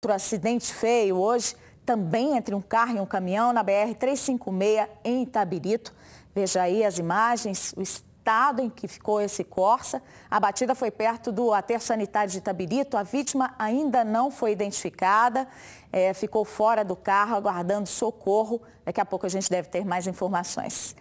Outro acidente feio hoje, também entre um carro e um caminhão, na BR-356, em Itabirito. Veja aí as imagens, o estado em que ficou esse Corsa. A batida foi perto do aterro sanitário de Itabirito. A vítima ainda não foi identificada, é, ficou fora do carro aguardando socorro. Daqui a pouco a gente deve ter mais informações.